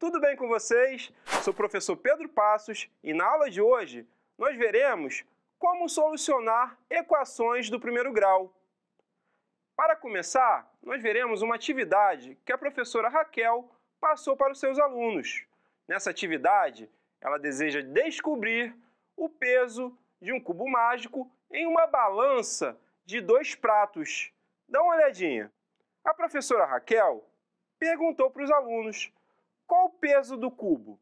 tudo bem com vocês? Sou o professor Pedro Passos e na aula de hoje nós veremos como solucionar equações do primeiro grau. Para começar, nós veremos uma atividade que a professora Raquel passou para os seus alunos. Nessa atividade, ela deseja descobrir o peso de um cubo mágico em uma balança de dois pratos. Dá uma olhadinha. A professora Raquel perguntou para os alunos qual o peso do cubo?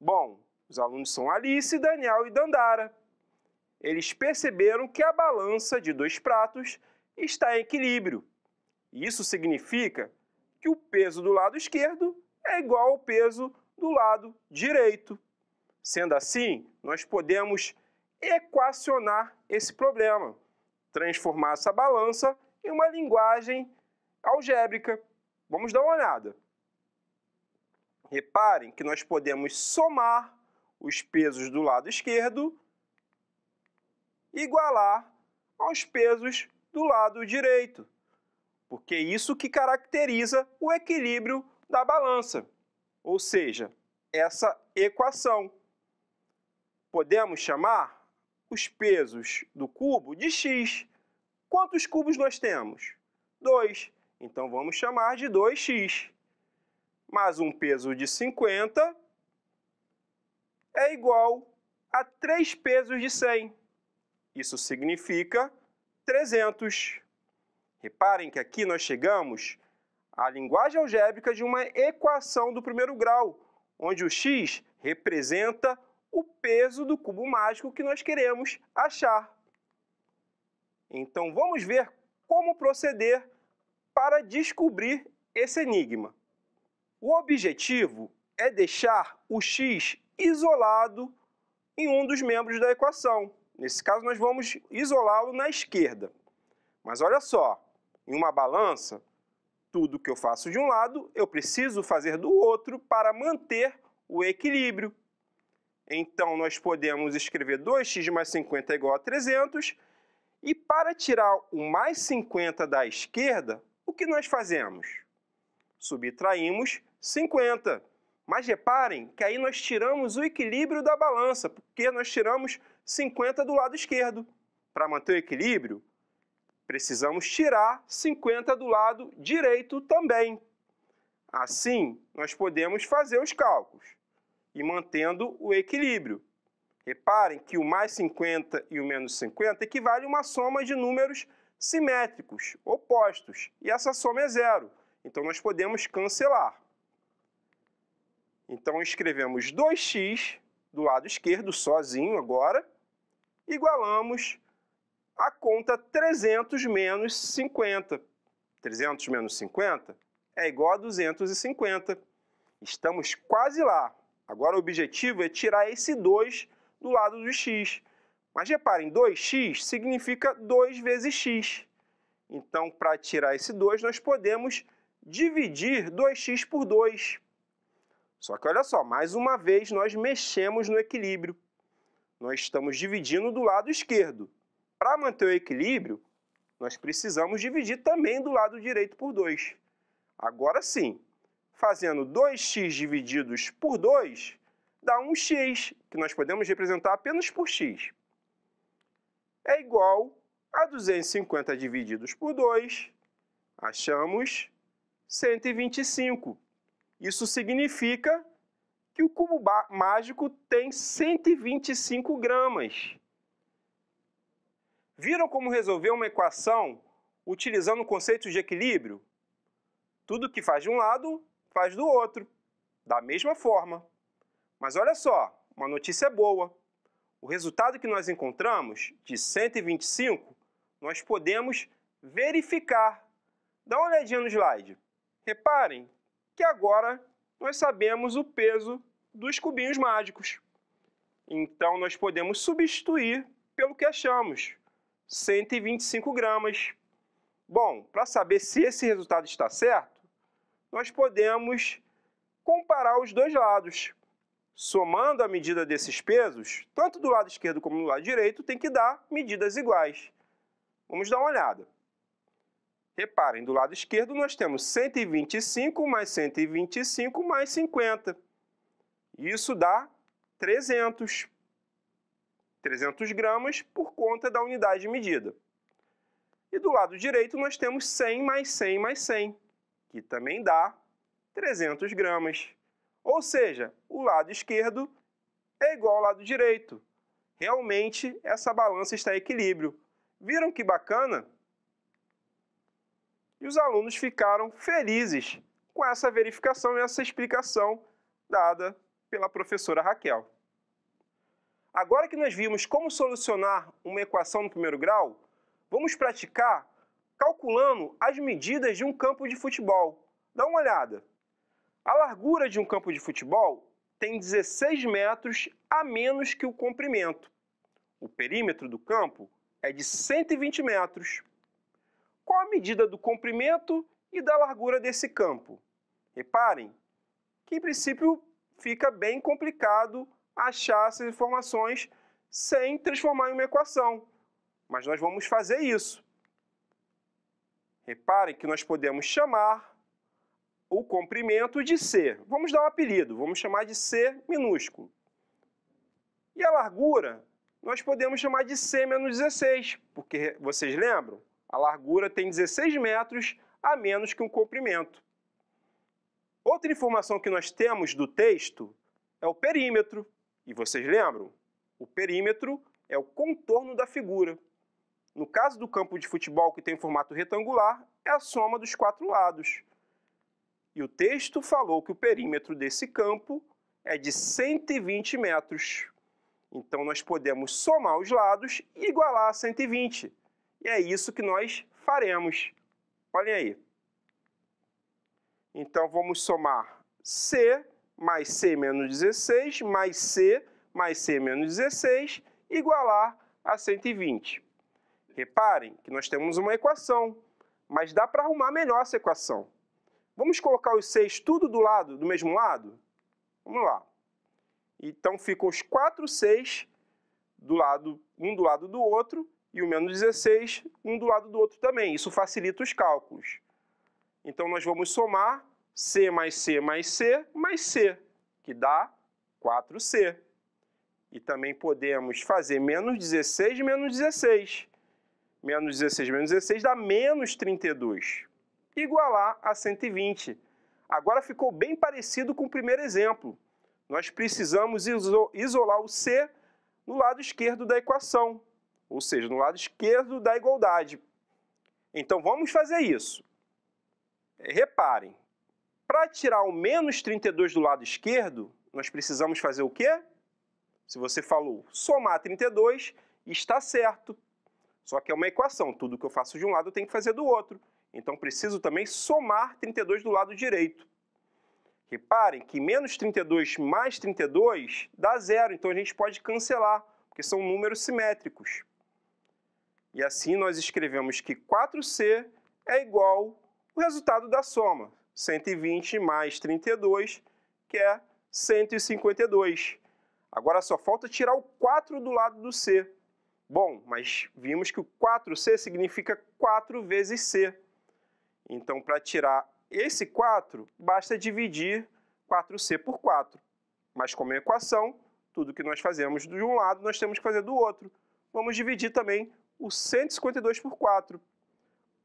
Bom, os alunos são Alice, Daniel e Dandara. Eles perceberam que a balança de dois pratos está em equilíbrio. Isso significa que o peso do lado esquerdo é igual ao peso do lado direito. Sendo assim, nós podemos equacionar esse problema, transformar essa balança em uma linguagem algébrica. Vamos dar uma olhada. Reparem que nós podemos somar os pesos do lado esquerdo igualar aos pesos do lado direito, porque é isso que caracteriza o equilíbrio da balança, ou seja, essa equação. Podemos chamar os pesos do cubo de x. Quantos cubos nós temos? 2. Então, vamos chamar de 2x mais um peso de 50 é igual a 3 pesos de 100. Isso significa 300. Reparem que aqui nós chegamos à linguagem algébrica de uma equação do primeiro grau, onde o x representa o peso do cubo mágico que nós queremos achar. Então vamos ver como proceder para descobrir esse enigma. O objetivo é deixar o x isolado em um dos membros da equação. Nesse caso, nós vamos isolá-lo na esquerda. Mas olha só, em uma balança, tudo que eu faço de um lado, eu preciso fazer do outro para manter o equilíbrio. Então, nós podemos escrever 2x mais 50 é igual a 300. E para tirar o mais 50 da esquerda, o que nós fazemos? subtraímos 50. Mas reparem que aí nós tiramos o equilíbrio da balança, porque nós tiramos 50 do lado esquerdo. Para manter o equilíbrio, precisamos tirar 50 do lado direito também. Assim, nós podemos fazer os cálculos e mantendo o equilíbrio. Reparem que o mais 50 e o menos 50 equivale a uma soma de números simétricos, opostos, e essa soma é zero. Então, nós podemos cancelar. Então, escrevemos 2x do lado esquerdo, sozinho agora, igualamos a conta 300 menos 50. 300 menos 50 é igual a 250. Estamos quase lá. Agora o objetivo é tirar esse 2 do lado do x. Mas reparem, 2x significa 2 vezes x. Então, para tirar esse 2, nós podemos dividir 2x por 2. Só que olha só, mais uma vez nós mexemos no equilíbrio. Nós estamos dividindo do lado esquerdo. Para manter o equilíbrio, nós precisamos dividir também do lado direito por 2. Agora sim, fazendo 2x divididos por 2, dá 1x, que nós podemos representar apenas por x. É igual a 250 divididos por 2, achamos 125. Isso significa que o cubo mágico tem 125 gramas. Viram como resolver uma equação utilizando o conceito de equilíbrio? Tudo que faz de um lado, faz do outro, da mesma forma. Mas olha só, uma notícia boa. O resultado que nós encontramos, de 125, nós podemos verificar. Dá uma olhadinha no slide. Reparem que agora nós sabemos o peso dos cubinhos mágicos. Então, nós podemos substituir pelo que achamos, 125 gramas. Bom, para saber se esse resultado está certo, nós podemos comparar os dois lados. Somando a medida desses pesos, tanto do lado esquerdo como do lado direito, tem que dar medidas iguais. Vamos dar uma olhada. Reparem, do lado esquerdo nós temos 125 mais 125 mais 50. Isso dá 300. 300 gramas por conta da unidade de medida. E do lado direito nós temos 100 mais 100 mais 100, que também dá 300 gramas. Ou seja, o lado esquerdo é igual ao lado direito. Realmente, essa balança está em equilíbrio. Viram que bacana? e os alunos ficaram felizes com essa verificação e essa explicação dada pela professora Raquel. Agora que nós vimos como solucionar uma equação no primeiro grau, vamos praticar calculando as medidas de um campo de futebol. Dá uma olhada. A largura de um campo de futebol tem 16 metros a menos que o comprimento. O perímetro do campo é de 120 metros qual a medida do comprimento e da largura desse campo. Reparem que, em princípio, fica bem complicado achar essas informações sem transformar em uma equação, mas nós vamos fazer isso. Reparem que nós podemos chamar o comprimento de C. Vamos dar um apelido, vamos chamar de C minúsculo. E a largura, nós podemos chamar de C menos 16, porque vocês lembram? A largura tem 16 metros a menos que um comprimento. Outra informação que nós temos do texto é o perímetro. E vocês lembram? O perímetro é o contorno da figura. No caso do campo de futebol que tem formato retangular, é a soma dos quatro lados. E o texto falou que o perímetro desse campo é de 120 metros. Então nós podemos somar os lados e igualar a 120. E é isso que nós faremos. Olhem aí. Então vamos somar C mais C menos 16 mais C mais C menos 16 igualar a 120. Reparem que nós temos uma equação, mas dá para arrumar melhor essa equação. Vamos colocar os 6 tudo do lado, do mesmo lado? Vamos lá. Então ficam os 4 6 do lado, um do lado do outro e o menos 16, um do lado do outro também. Isso facilita os cálculos. Então, nós vamos somar C mais C mais C mais C, que dá 4C. E também podemos fazer menos 16 menos 16. Menos 16 menos 16 dá menos 32, igualar a 120. Agora ficou bem parecido com o primeiro exemplo. Nós precisamos isolar o C no lado esquerdo da equação, ou seja, no lado esquerdo da igualdade. Então vamos fazer isso. É, reparem, para tirar o menos 32 do lado esquerdo, nós precisamos fazer o quê? Se você falou somar 32, está certo. Só que é uma equação, tudo que eu faço de um lado eu tenho que fazer do outro. Então preciso também somar 32 do lado direito. Reparem que menos 32 mais 32 dá zero, então a gente pode cancelar, porque são números simétricos. E assim nós escrevemos que 4C é igual o resultado da soma, 120 mais 32, que é 152. Agora só falta tirar o 4 do lado do C. Bom, mas vimos que o 4C significa 4 vezes C. Então, para tirar esse 4, basta dividir 4C por 4. Mas como é equação, tudo que nós fazemos de um lado, nós temos que fazer do outro. Vamos dividir também o 152 por 4.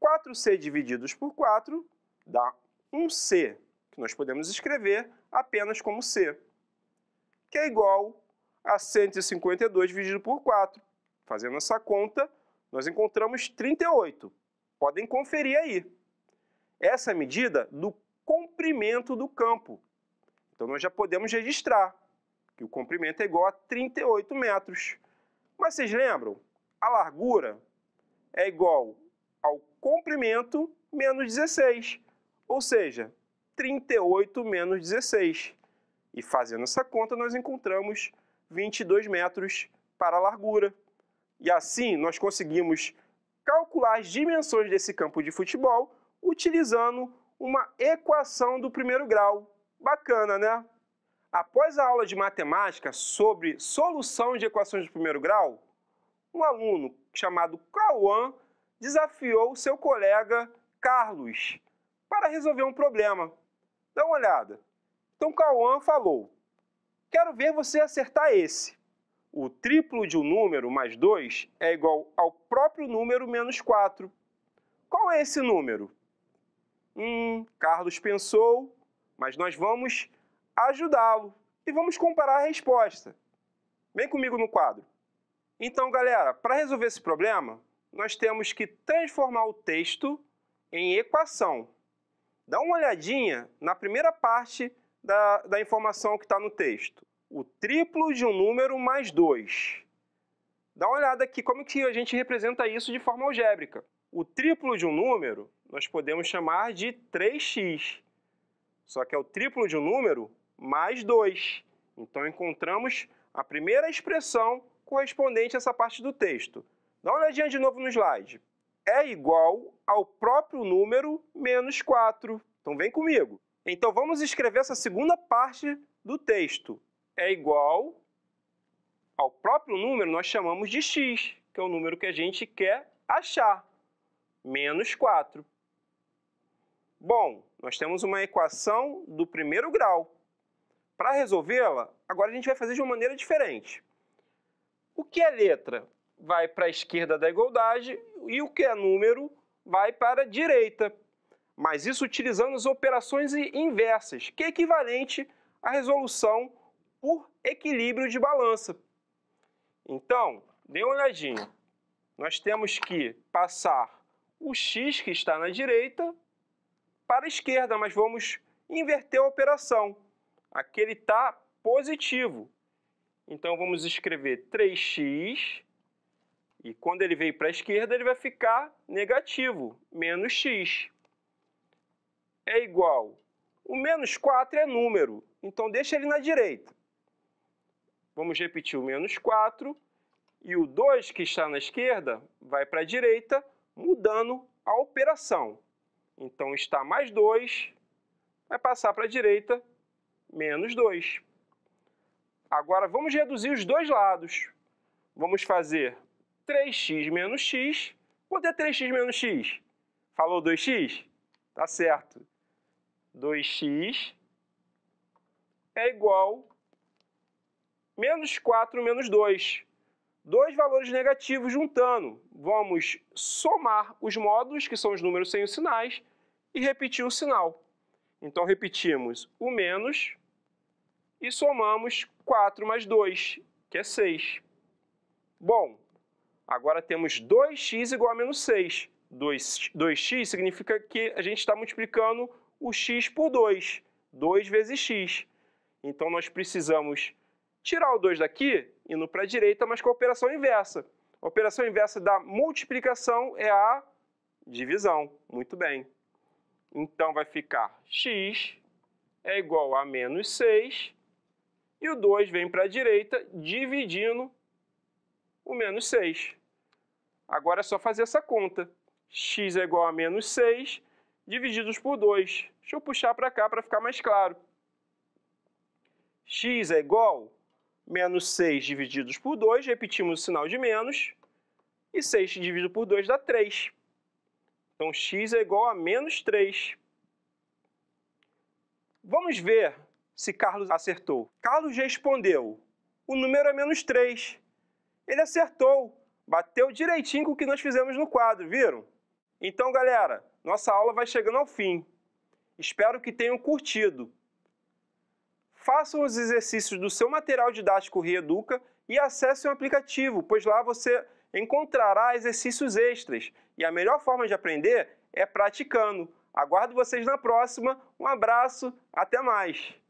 4C divididos por 4 dá 1C, que nós podemos escrever apenas como C, que é igual a 152 dividido por 4. Fazendo essa conta, nós encontramos 38. Podem conferir aí. Essa é a medida do comprimento do campo. Então, nós já podemos registrar que o comprimento é igual a 38 metros. Mas vocês lembram a largura é igual ao comprimento menos 16, ou seja, 38 menos 16. E fazendo essa conta, nós encontramos 22 metros para a largura. E assim, nós conseguimos calcular as dimensões desse campo de futebol utilizando uma equação do primeiro grau. Bacana, né? Após a aula de matemática sobre solução de equações de primeiro grau, um aluno chamado Cauã desafiou seu colega Carlos para resolver um problema. Dá uma olhada. Então Cauã falou: Quero ver você acertar esse. O triplo de um número mais 2 é igual ao próprio número menos 4. Qual é esse número? Hum, Carlos pensou, mas nós vamos ajudá-lo e vamos comparar a resposta. Vem comigo no quadro. Então, galera, para resolver esse problema, nós temos que transformar o texto em equação. Dá uma olhadinha na primeira parte da, da informação que está no texto. O triplo de um número mais 2. Dá uma olhada aqui como que a gente representa isso de forma algébrica. O triplo de um número nós podemos chamar de 3x. Só que é o triplo de um número mais 2. Então encontramos a primeira expressão correspondente a essa parte do texto. Dá uma olhadinha de novo no slide. É igual ao próprio número menos 4. Então vem comigo. Então vamos escrever essa segunda parte do texto. É igual ao próprio número, nós chamamos de x, que é o número que a gente quer achar. Menos 4. Bom, nós temos uma equação do primeiro grau. Para resolvê-la, agora a gente vai fazer de uma maneira diferente. O que é letra vai para a esquerda da igualdade e o que é número vai para a direita. Mas isso utilizando as operações inversas, que é equivalente à resolução por equilíbrio de balança. Então, dê uma olhadinha. Nós temos que passar o x que está na direita para a esquerda, mas vamos inverter a operação. Aquele está positivo. Então vamos escrever 3x, e quando ele veio para a esquerda, ele vai ficar negativo, menos x. É igual. O menos 4 é número, então deixa ele na direita. Vamos repetir o menos 4, e o 2 que está na esquerda vai para a direita, mudando a operação. Então está mais 2, vai passar para a direita, menos 2. Agora vamos reduzir os dois lados. Vamos fazer 3x menos x. Quanto é 3x menos x? Falou 2x? Tá certo. 2x é igual a menos 4 menos 2. Dois valores negativos juntando. Vamos somar os módulos, que são os números sem os sinais, e repetir o sinal. Então, repetimos o menos e somamos 4 mais 2, que é 6. Bom, agora temos 2x igual a menos 6. 2, 2x significa que a gente está multiplicando o x por 2, 2 vezes x. Então, nós precisamos tirar o 2 daqui, indo para a direita, mas com a operação inversa. A operação inversa da multiplicação é a divisão. Muito bem. Então, vai ficar x é igual a menos 6 e o 2 vem para a direita, dividindo o menos 6. Agora é só fazer essa conta. x é igual a menos 6, divididos por 2. Deixa eu puxar para cá para ficar mais claro. x é igual a menos 6 divididos por 2, repetimos o sinal de menos, e 6 dividido por 2 dá 3. Então, x é igual a menos 3. Vamos ver se Carlos acertou. Carlos respondeu: o número é menos 3. Ele acertou, bateu direitinho com o que nós fizemos no quadro, viram? Então, galera, nossa aula vai chegando ao fim. Espero que tenham curtido. Façam os exercícios do seu material didático Reeduca e acessem o aplicativo, pois lá você encontrará exercícios extras. E a melhor forma de aprender é praticando. Aguardo vocês na próxima. Um abraço, até mais!